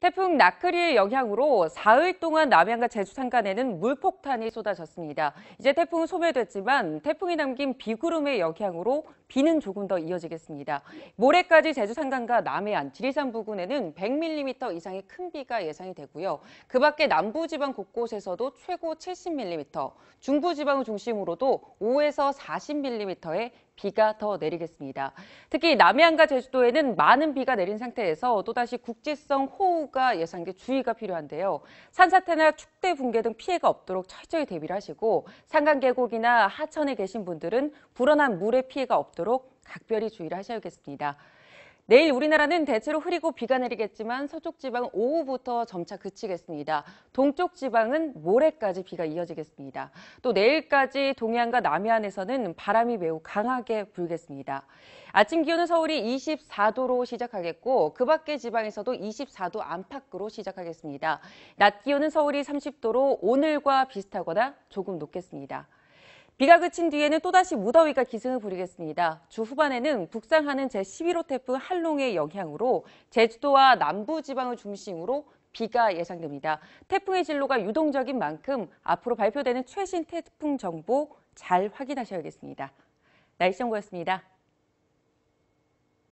태풍 나크리의 영향으로 사흘 동안 남양과 제주 산간에는 물폭탄이 쏟아졌습니다. 이제 태풍은 소멸됐지만 태풍이 남긴 비구름의 영향으로 비는 조금 더 이어지겠습니다. 모레까지 제주 산간과 남해안, 지리산 부근에는 100mm 이상의 큰 비가 예상이 되고요. 그 밖에 남부지방 곳곳에서도 최고 70mm, 중부지방을 중심으로도 5에서 40mm의 비가 더 내리겠습니다. 특히 남해안과 제주도에는 많은 비가 내린 상태에서 또다시 국지성 호우가 예상돼 주의가 필요한데요. 산사태나 축대 붕괴 등 피해가 없도록 철저히 대비를 하시고 산간 계곡이나 하천에 계신 분들은 불어난 물의 피해가 없도록 각별히 주의를 하셔야겠습니다. 내일 우리나라는 대체로 흐리고 비가 내리겠지만 서쪽 지방 오후부터 점차 그치겠습니다. 동쪽 지방은 모레까지 비가 이어지겠습니다. 또 내일까지 동해안과 남해안에서는 바람이 매우 강하게 불겠습니다. 아침 기온은 서울이 24도로 시작하겠고 그 밖의 지방에서도 24도 안팎으로 시작하겠습니다. 낮 기온은 서울이 30도로 오늘과 비슷하거나 조금 높겠습니다. 비가 그친 뒤에는 또다시 무더위가 기승을 부리겠습니다. 주 후반에는 북상하는 제11호 태풍 한롱의 영향으로 제주도와 남부 지방을 중심으로 비가 예상됩니다. 태풍의 진로가 유동적인 만큼 앞으로 발표되는 최신 태풍 정보 잘 확인하셔야겠습니다. 날씨 정보였습니다.